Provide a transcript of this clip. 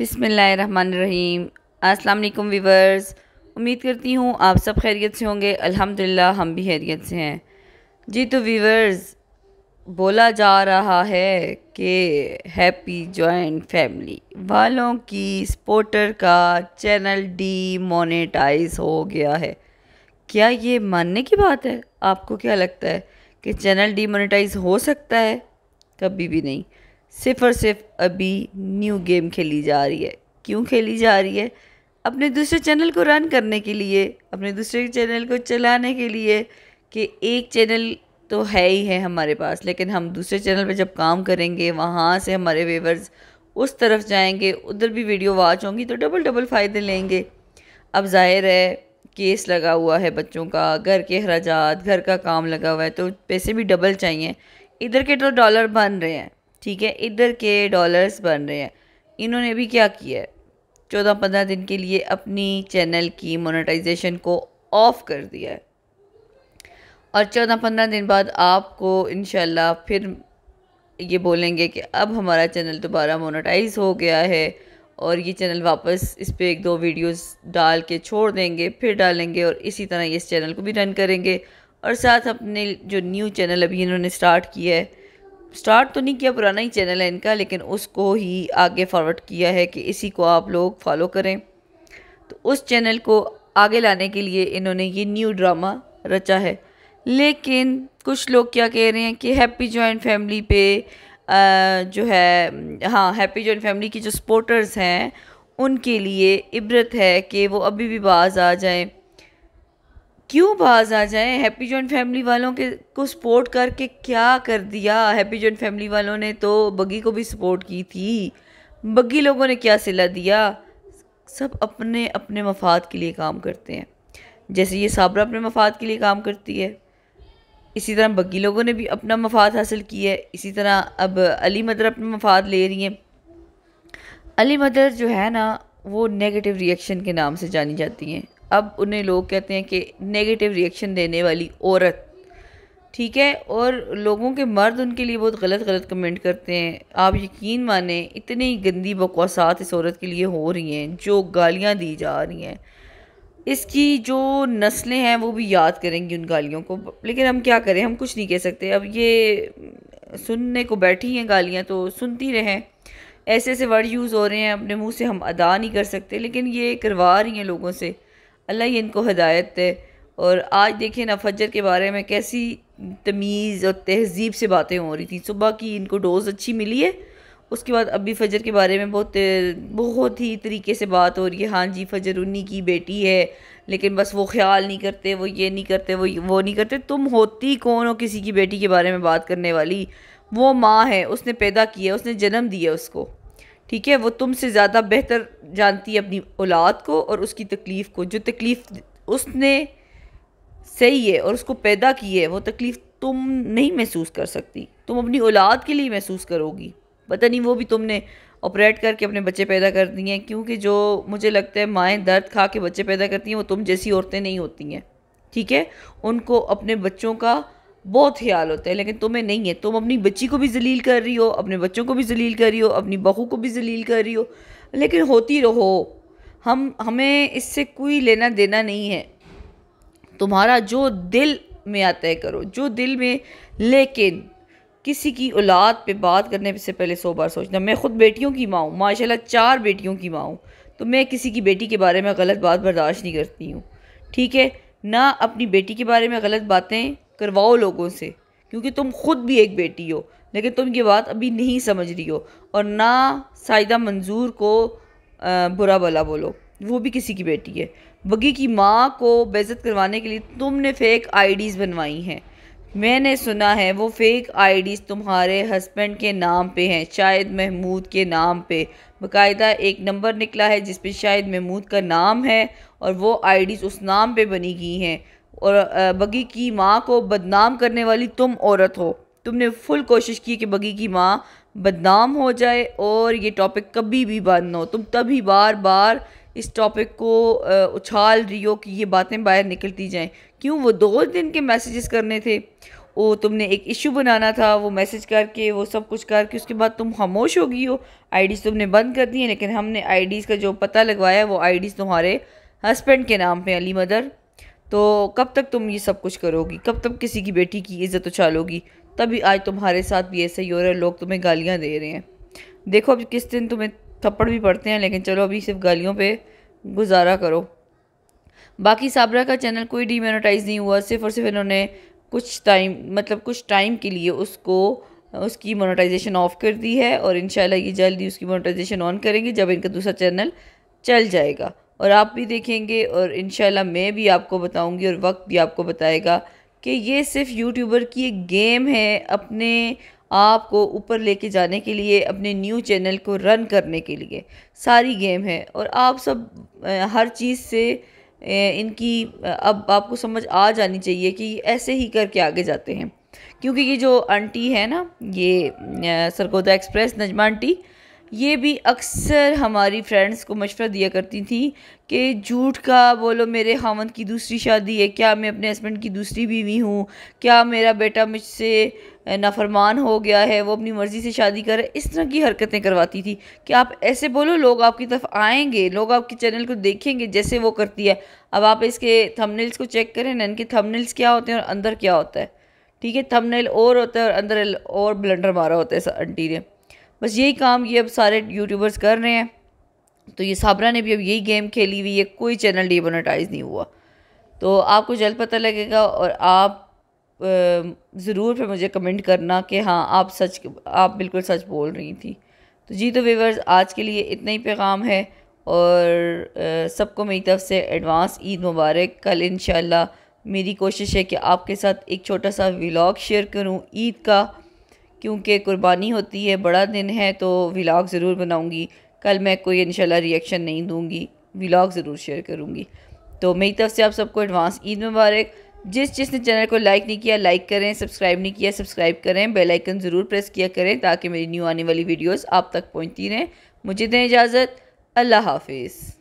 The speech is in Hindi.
बिसमीम अस्सलाम वीवर्स उम्मीद करती हूँ आप सब खैरियत से होंगे अल्हम्दुलिल्लाह हम भी खैरियत से हैं जी तो वीवर्स बोला जा रहा है कि हैप्पी जॉइंट फैमिली वालों की सपोर्टर का चैनल डी मोनेटाइज हो गया है क्या ये मानने की बात है आपको क्या लगता है कि चैनल डी मोनेटाइज हो सकता है कभी भी नहीं सिर्फ और सिर्फ अभी न्यू गेम खेली जा रही है क्यों खेली जा रही है अपने दूसरे चैनल को रन करने के लिए अपने दूसरे चैनल को चलाने के लिए कि एक चैनल तो है ही है हमारे पास लेकिन हम दूसरे चैनल पर जब काम करेंगे वहाँ से हमारे वेवर्स उस तरफ जाएंगे उधर भी वीडियो वॉच होंगी तो डबल डबल फ़ायदे लेंगे अब जाहिर है केस लगा हुआ है बच्चों का घर के अखराज घर का काम लगा हुआ है तो पैसे भी डबल चाहिए इधर के तो डॉलर बन रहे हैं ठीक है इधर के डॉलर्स बन रहे हैं इन्होंने भी क्या किया है चौदह पंद्रह दिन के लिए अपनी चैनल की मोनेटाइजेशन को ऑफ कर दिया है और चौदह पंद्रह दिन बाद आपको इन फिर ये बोलेंगे कि अब हमारा चैनल दोबारा मोनेटाइज हो गया है और ये चैनल वापस इस पर एक दो वीडियोस डाल के छोड़ देंगे फिर डालेंगे और इसी तरह इस चैनल को भी रन करेंगे और साथ अपने जो न्यू चैनल अभी इन्होंने स्टार्ट किया है स्टार्ट तो नहीं किया पुराना ही चैनल है इनका लेकिन उसको ही आगे फॉरवर्ड किया है कि इसी को आप लोग फॉलो करें तो उस चैनल को आगे लाने के लिए इन्होंने ये न्यू ड्रामा रचा है लेकिन कुछ लोग क्या कह रहे हैं कि हैप्पी जॉइंट फैमिली पे आ, जो है हाँ हैप्पी जॉइंट फैमिली की जो सपोर्टर्स हैं उनके लिए इबरत है कि वो अभी भी बाज आ जाएं क्यों बाज आ जाएं हैप्पी जॉइंट फैमिली वालों के को सपोर्ट करके क्या कर दिया हैप्पी जॉइंट फैमिली वालों ने तो बगी को भी सपोर्ट की थी बगी लोगों ने क्या सिला दिया सब अपने अपने मफाद के लिए काम करते हैं जैसे ये साबरा अपने मफाद के लिए काम करती है इसी तरह बगी लोगों ने भी अपना मफाद हासिल किया है इसी तरह अब अली मदर अपने मफाद ले रही हैं अली मदर जो है ना वो नेगेटिव रिएक्शन के नाम से जानी जाती हैं अब उन्हें लोग कहते हैं कि नेगेटिव रिएक्शन देने वाली औरत ठीक है और लोगों के मर्द उनके लिए बहुत गलत गलत कमेंट करते हैं आप यकीन माने इतनी गंदी बकवासात इस औरत के लिए हो रही हैं जो गालियाँ दी जा रही हैं इसकी जो नस्लें हैं वो भी याद करेंगी उन गालियों को लेकिन हम क्या करें हम कुछ नहीं कह सकते अब ये सुनने को बैठी हैं गालियाँ तो सुनती रहें ऐसे ऐसे वर्ड यूज़ हो रहे हैं अपने मुंह से हम अदा नहीं कर सकते लेकिन ये करवा रही हैं लोगों से अल्लाह ही इनको हदायत दे और आज देखिए ना फजर के बारे में कैसी तमीज़ और तहजीब से बातें हो रही थी सुबह की इनको डोज़ अच्छी मिली है उसके बाद अभी फजर के बारे में बहुत बहुत ही तरीके से बात हो रही है हाँ जी फजर उन्हीं की बेटी है लेकिन बस वो ख्याल नहीं करते वो ये नहीं करते वो वो नहीं करते तुम होती कौन हो किसी की बेटी के बारे में बात करने वाली वो माँ है उसने पैदा किया उसने जन्म दिया उसको ठीक है वो तुमसे ज़्यादा बेहतर जानती है अपनी औलाद को और उसकी तकलीफ़ को जो तकलीफ़ उसने सही है और उसको पैदा की है वो तकलीफ़ तुम नहीं महसूस कर सकती तुम अपनी औलाद के लिए महसूस करोगी पता नहीं वो भी तुमने ऑपरेट करके अपने बच्चे पैदा कर दिए हैं क्योंकि जो मुझे लगता है माएँ दर्द खा के बच्चे पैदा करती हैं वो तुम जैसी औरतें नहीं होती हैं ठीक है उनको अपने बच्चों का बहुत ख्याल होता है लेकिन तुम्हें नहीं है तुम अपनी बच्ची को भी जलील कर रही हो अपने बच्चों को भी जलील कर रही हो अपनी बहू को भी जलील कर रही हो लेकिन होती रहो हम हमें इससे कोई लेना देना नहीं है तुम्हारा जो दिल में आता है करो जो दिल में लेकिन किसी की औलाद पे बात करने से पहले सो बार सोचना मैं ख़ुद बेटियों की माँ हूँ माशाल्लाह चार बेटियों की माँ हूँ तो मैं किसी की बेटी के बारे में गलत बात बर्दाश्त नहीं करती हूँ ठीक है ना अपनी बेटी के बारे में गलत बातें करवाओ लोगों से क्योंकि तुम खुद भी एक बेटी हो लेकिन तुम ये बात अभी नहीं समझ रही हो और ना सायदा मंजूर को बुरा भला बोलो वो भी किसी की बेटी है बगी की माँ को बेज़त करवाने के लिए तुमने फेक आईडीज़ बनवाई हैं मैंने सुना है वो फेक आईडीज़ तुम्हारे हस्बैंड के नाम पे हैं शायद महमूद के नाम पे बकायदा एक नंबर निकला है जिस पे शायद महमूद का नाम है और वो आईडीज़ उस नाम पे बनी गई हैं और बगी की माँ को बदनाम करने वाली तुम औरत हो तुमने फुल कोशिश की कि बगी की माँ बदनाम हो जाए और ये टॉपिक कभी भी बंद ना हो तुम तभी बार बार इस टॉपिक को उछाल रही हो कि ये बातें बाहर निकलती जाएं क्यों वो दो दिन के मैसेजेस करने थे वो तुमने एक इशू बनाना था वो मैसेज करके वो सब कुछ करके उसके बाद तुम खामोश हो गई हो आईडीज़ तुमने बंद कर दी है लेकिन हमने आईडीज़ का जो पता लगवाया वो आईडीज़ तुम्हारे हस्बैंड के नाम पे अली मदर तो कब तक तुम ये सब कुछ करोगी कब तक किसी की बेटी की इज्जत उछालोगी तभी आज तुम्हारे साथ भी ऐसा ही हो रहा है लोग तुम्हें गालियाँ दे रहे हैं देखो अब किस दिन तुम्हें थप्पड़ भी पड़ते हैं लेकिन चलो अभी सिर्फ गालियों पर गुजारा करो बाकी साबरा का चैनल कोई डीमोनेटाइज नहीं हुआ सिर्फ और सिर्फ इन्होंने कुछ टाइम मतलब कुछ टाइम के लिए उसको उसकी मोनेटाइजेशन ऑफ कर दी है और इन ये जल्दी उसकी मोनेटाइजेशन ऑन करेंगे जब इनका दूसरा चैनल चल जाएगा और आप भी देखेंगे और इन मैं भी आपको बताऊँगी और वक्त भी आपको बताएगा कि ये सिर्फ यूट्यूबर की एक गेम है अपने आप को ऊपर लेके जाने के लिए अपने न्यू चैनल को रन करने के लिए सारी गेम है और आप सब हर चीज़ से इनकी अब आपको समझ आ जानी चाहिए कि ऐसे ही करके आगे जाते हैं क्योंकि ये जो आंटी है ना ये सरगोदा एक्सप्रेस नजमा आंटी ये भी अक्सर हमारी फ्रेंड्स को मशवरा दिया करती थी कि झूठ का बोलो मेरे हामद की दूसरी शादी है क्या मैं अपने हस्बैंड की दूसरी बीवी हूँ क्या मेरा बेटा मुझसे नाफरमान हो गया है वो अपनी मर्ज़ी से शादी कर इस तरह की हरकतें करवाती थी कि आप ऐसे बोलो लोग आपकी तरफ आएंगे लोग आपके चैनल को देखेंगे जैसे वो करती है अब आप इसके थमनल्स को चेक करें ना इनके थंबनेल्स क्या होते हैं और अंदर क्या होता है ठीक है थमनल और होता है और अंदर और ब्लेंडर मारा होता है आंटी ने बस यही काम ये अब सारे यूट्यूबर्स कर रहे हैं तो ये साबरा ने भी अब यही गेम खेली हुई है कोई चैनल डिमोनाटाइज़ नहीं हुआ तो आपको जल्द पता लगेगा और आप ज़रूर फिर मुझे कमेंट करना कि हाँ आप सच आप बिल्कुल सच बोल रही थी तो जी तो वीवर्स आज के लिए इतना ही पैगाम है और सबको मेरी तरफ से एडवांस ईद मुबारक कल इन मेरी कोशिश है कि आपके साथ एक छोटा सा व्लॉग शेयर करूँ ईद का क्योंकि कुर्बानी होती है बड़ा दिन है तो व्लाग ज़रूर बनाऊँगी कल मैं कोई इनशाला रिएक्शन नहीं दूँगी व्लाग ज़रूर शेयर करूँगी तो मेरी तरफ से आप सबको एडवांस ईद मुबारक जिस जिसने चैनल को लाइक नहीं किया लाइक करें सब्सक्राइब नहीं किया सब्सक्राइब करें बेल आइकन ज़रूर प्रेस किया करें ताकि मेरी न्यू आने वाली वीडियोस आप तक पहुंचती रहें मुझे दें इजाज़त अल्लाह हाफिज़